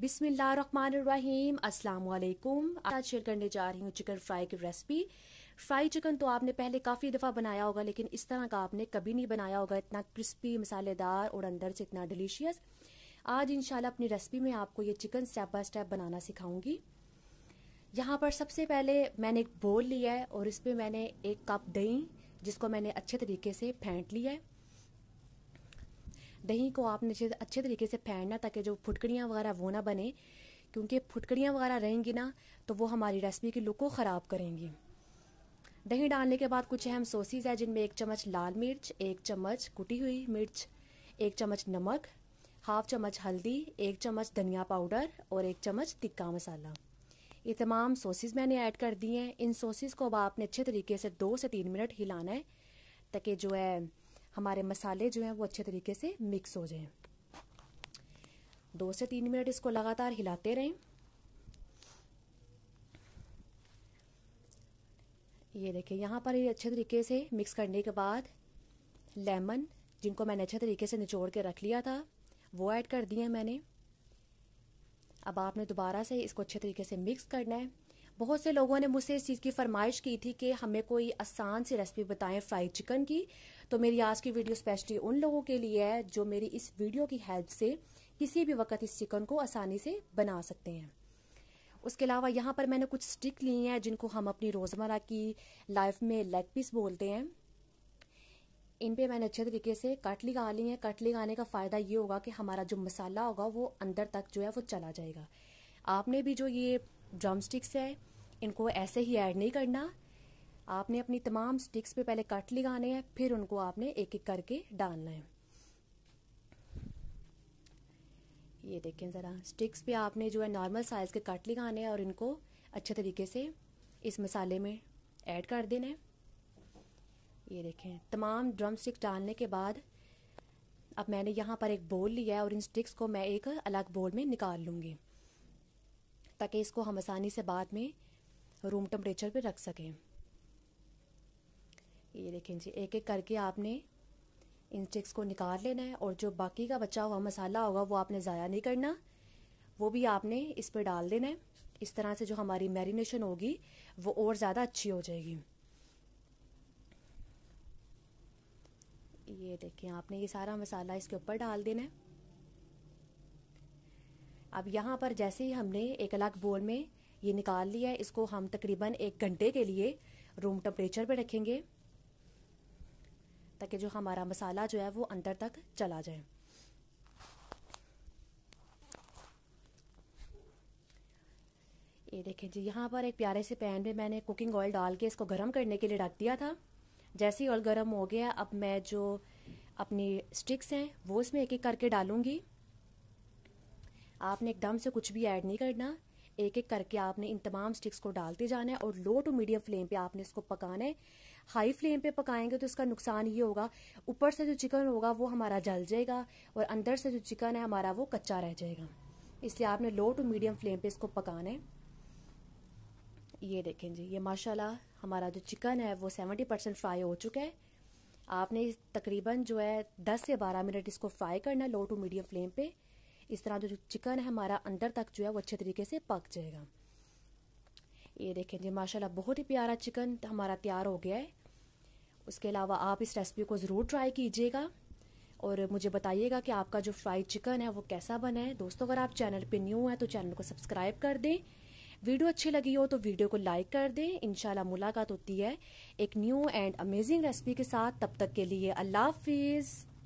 अस्सलाम वालेकुम आज शेयर करने जा रही हूँ चिकन फ्राई की रेसिपी फ्राई चिकन तो आपने पहले काफ़ी दफ़ा बनाया होगा लेकिन इस तरह का आपने कभी नहीं बनाया होगा इतना क्रिस्पी मसालेदार और अंदर से इतना डिलीशियस आज इंशाल्लाह अपनी रेसिपी में आपको ये चिकन स्टेप बाय स्टेप बनाना सिखाऊंगी यहाँ पर सबसे पहले मैंने एक बोल लिया है और इस पर मैंने एक कप दही जिसको मैंने अच्छे तरीके से फेंट लिया है दही को आपने अच्छे तरीके से फेंटना ताकि जो फुटकड़ियाँ वगैरह वो ना बने क्योंकि फुटकड़ियाँ वगैरह रहेंगी ना तो वो हमारी रेसिपी की लुक को ख़राब करेंगी दही डालने के बाद कुछ अहम सोसीज है जिनमें एक चम्मच लाल मिर्च एक चम्मच कुटी हुई मिर्च एक चम्मच नमक हाफ चम्मच हल्दी एक चम्मच धनिया पाउडर और एक चम्मच तिक्का मसाला ये तमाम सोसेज मैंने ऐड कर दिए हैं इन सोसेज़ को अब आपने अच्छे तरीके से दो से तीन मिनट हिलाना है ताकि जो है हमारे मसाले जो हैं वो अच्छे तरीके से मिक्स हो जाएं दो से तीन मिनट इसको लगातार हिलाते रहें ये देखिए यहाँ पर ये अच्छे तरीके से मिक्स करने के बाद लेमन जिनको मैंने अच्छे तरीके से निचोड़ के रख लिया था वो ऐड कर दिए मैंने अब आपने दोबारा से इसको अच्छे तरीके से मिक्स करना है बहुत से लोगों ने मुझसे इस चीज़ की फरमाइश की थी कि हमें कोई आसान सी रेसिपी बताएं फ्राइड चिकन की तो मेरी आज की वीडियो स्पेशली उन लोगों के लिए है जो मेरी इस वीडियो की हेल्प से किसी भी वक्त इस चिकन को आसानी से बना सकते हैं उसके अलावा यहाँ पर मैंने कुछ स्टिक ली हैं जिनको हम अपनी रोज़मर्रा की लाइफ में लेग पीस बोलते हैं इन पे मैंने अच्छे तरीके से कट लगा ली है कट लगाने का फ़ायदा ये होगा कि हमारा जो मसाला होगा वो अंदर तक जो है वो चला जाएगा आपने भी जो ये ड्रम स्टिक्स है इनको ऐसे ही ऐड नहीं करना आपने अपनी तमाम स्टिक्स पे पहले कट लगाने हैं फिर उनको आपने एक एक करके डालना है ये देखें ज़रा स्टिक्स पे आपने जो है नॉर्मल साइज़ के कट लगाने हैं और इनको अच्छे तरीके से इस मसाले में ऐड कर देना है ये देखें तमाम ड्रम स्टिक्स डालने के बाद अब मैंने यहाँ पर एक बोल लिया है और इन स्टिक्स को मैं एक अलग बोल में निकाल लूँगी ताकि इसको हम आसानी से बाद में रूम टेम्परेचर पे रख सकें ये देखें जी एक एक करके आपने इन स्टिक्स को निकाल लेना है और जो बाकी का बचा हुआ मसाला होगा वो आपने ज़ाया नहीं करना वो भी आपने इस पर डाल देना है इस तरह से जो हमारी मैरिनेशन होगी वो और ज़्यादा अच्छी हो जाएगी ये देखें आपने ये सारा मसाला इसके ऊपर डाल देना है अब यहाँ पर जैसे ही हमने एक अलग बोल में ये निकाल लिया है इसको हम तकरीबन एक घंटे के लिए रूम टेम्परेचर पे रखेंगे ताकि जो हमारा मसाला जो है वो अंदर तक चला जाए ये देखें जी यहाँ पर एक प्यारे से पैन में मैंने कुकिंग ऑयल डाल के इसको गर्म करने के लिए रख दिया था जैसे ही ऑयल गर्म हो गया अब मैं जो अपनी स्टिक्स हैं वो इसमें एक एक करके डालूंगी आपने एकदम से कुछ भी ऐड नहीं करना एक एक करके आपने इन तमाम स्टिक्स को डालते जाना है और लो टू मीडियम फ्लेम पे आपने इसको पकाना है हाई फ्लेम पे पकाएंगे तो इसका नुकसान ये होगा ऊपर से जो चिकन होगा वो हमारा जल जाएगा और अंदर से जो चिकन है हमारा वो कच्चा रह जाएगा इसलिए आपने लो टू मीडियम फ्लेम पे इसको पकाना है ये देखें जी ये माशाला हमारा जो चिकन है वो सेवेंटी परसेंट फ्राई हो चुका है आपने तकरीबन जो है दस से बारह मिनट इसको फ्राई करना है लो टू मीडियम फ्लेम पे इस तरह जो चिकन है हमारा अंदर तक जो है वो अच्छे तरीके से पक जाएगा ये देखें जी माशाल्लाह बहुत ही प्यारा चिकन हमारा तैयार हो गया है उसके अलावा आप इस रेसिपी को ज़रूर ट्राई कीजिएगा और मुझे बताइएगा कि आपका जो फ्राइड चिकन है वो कैसा बना है दोस्तों अगर आप चैनल पर न्यू हैं तो चैनल को सब्सक्राइब कर दें वीडियो अच्छी लगी हो तो वीडियो को लाइक कर दें इनशाला मुलाकात होती है एक न्यू एंड अमेजिंग रेसिपी के साथ तब तक के लिए अल्लाह हाफिज़